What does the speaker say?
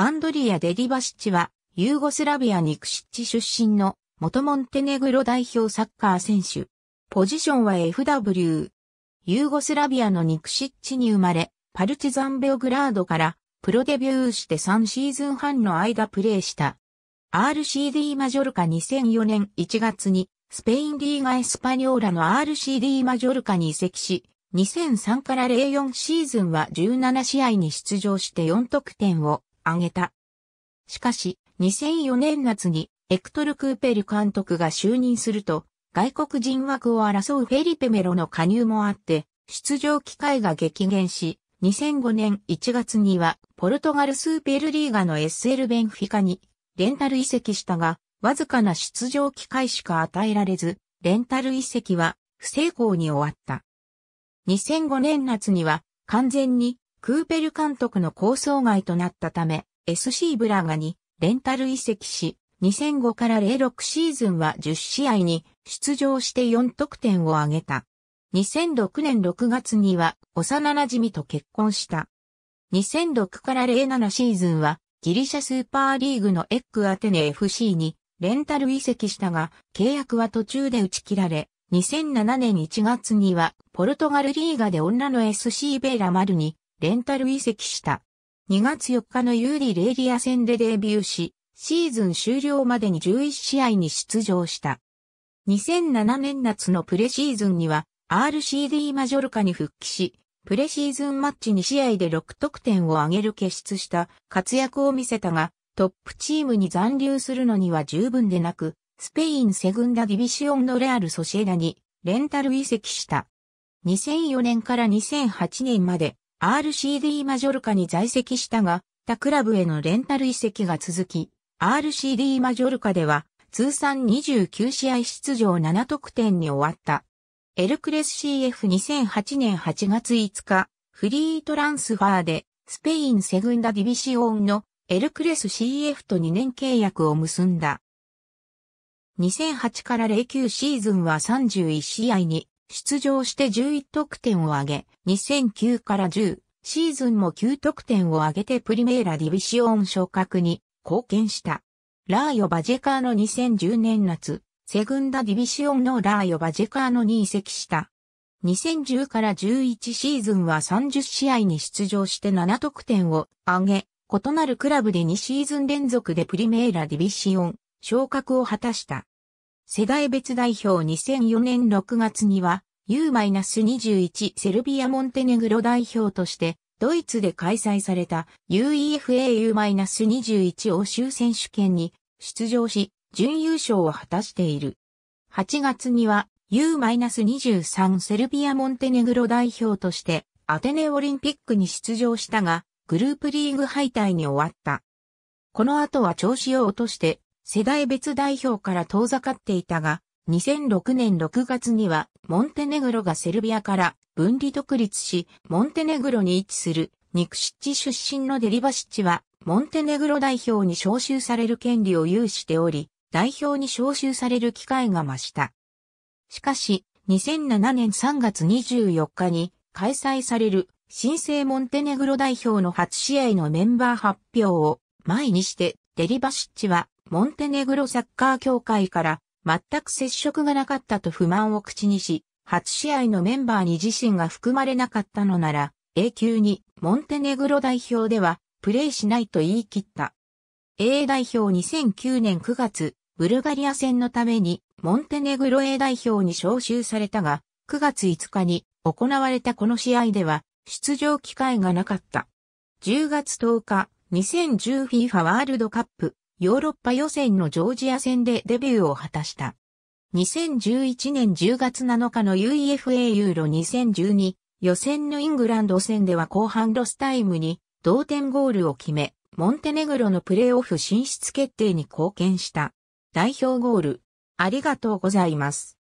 アンドリア・デリバシッチは、ユーゴスラビア・ニクシッチ出身の、元モンテネグロ代表サッカー選手。ポジションは FW。ユーゴスラビアのニクシッチに生まれ、パルチザンベオグラードから、プロデビューして3シーズン半の間プレーした。RCD マジョルカ2004年1月に、スペインリーガエスパニョーラの RCD マジョルカに移籍し、2003から04シーズンは17試合に出場して4得点を挙げた。しかし、2004年夏にエクトル・クーペル監督が就任すると、外国人枠を争うフェリペ・メロの加入もあって、出場機会が激減し、2005年1月には、ポルトガルスーペルリーガの SL ベンフィカに、レンタル移籍したが、わずかな出場機会しか与えられず、レンタル移籍は不成功に終わった。2005年夏には完全にクーペル監督の構想外となったため、SC ブラガにレンタル移籍し、2005から06シーズンは10試合に出場して4得点を挙げた。2006年6月には幼馴染と結婚した。2006から07シーズンはギリシャスーパーリーグのエッグアテネ FC にレンタル移籍したが契約は途中で打ち切られ、2007年1月にはポルトガルリーガで女の SC ベーラマルにレンタル移籍した。2月4日のユーリ・レイリア戦でデビューし、シーズン終了までに11試合に出場した。2007年夏のプレシーズンには RCD マジョルカに復帰し、プレシーズンマッチ2試合で6得点を挙げる決出した活躍を見せたが、トップチームに残留するのには十分でなく、スペインセグンダディビシオンのレアルソシエダにレンタル移籍した。2004年から2008年まで RCD マジョルカに在籍したが、他クラブへのレンタル移籍が続き、RCD マジョルカでは通算29試合出場7得点に終わった。エルクレス CF2008 年8月5日、フリートランスファーでスペインセグンダディビシオンのエルクレス CF と2年契約を結んだ。2008から09シーズンは31試合に出場して11得点を挙げ、2009から10シーズンも9得点を挙げてプリメーラディビシオン昇格に貢献した。ラーヨ・バジェカーの2010年夏、セグンダディビシオンのラーヨ・バジェカーノに移籍した。2010から11シーズンは30試合に出場して7得点を挙げ、異なるクラブで2シーズン連続でプリメーラディビシオン昇格を果たした。世代別代表2004年6月には U-21 セルビア・モンテネグロ代表としてドイツで開催された UEFAU-21 欧州選手権に出場し準優勝を果たしている。8月には U-23 セルビア・モンテネグロ代表としてアテネオリンピックに出場したがグループリーグ敗退に終わった。この後は調子を落として世代別代表から遠ざかっていたが、2006年6月には、モンテネグロがセルビアから分離独立し、モンテネグロに位置するニクシッチ出身のデリバシッチは、モンテネグロ代表に招集される権利を有しており、代表に招集される機会が増した。しかし、2007年3月24日に開催される新生モンテネグロ代表の初試合のメンバー発表を前にして、デリバシッチはモンテネグロサッカー協会から全く接触がなかったと不満を口にし、初試合のメンバーに自身が含まれなかったのなら、永久にモンテネグロ代表ではプレーしないと言い切った。A 代表2009年9月、ブルガリア戦のためにモンテネグロ A 代表に招集されたが、9月5日に行われたこの試合では出場機会がなかった。10月10日、2010FIFA ワールドカップヨーロッパ予選のジョージア戦でデビューを果たした。2011年10月7日の UEFA ユーロ2012予選のイングランド戦では後半ロスタイムに同点ゴールを決め、モンテネグロのプレーオフ進出決定に貢献した。代表ゴール。ありがとうございます。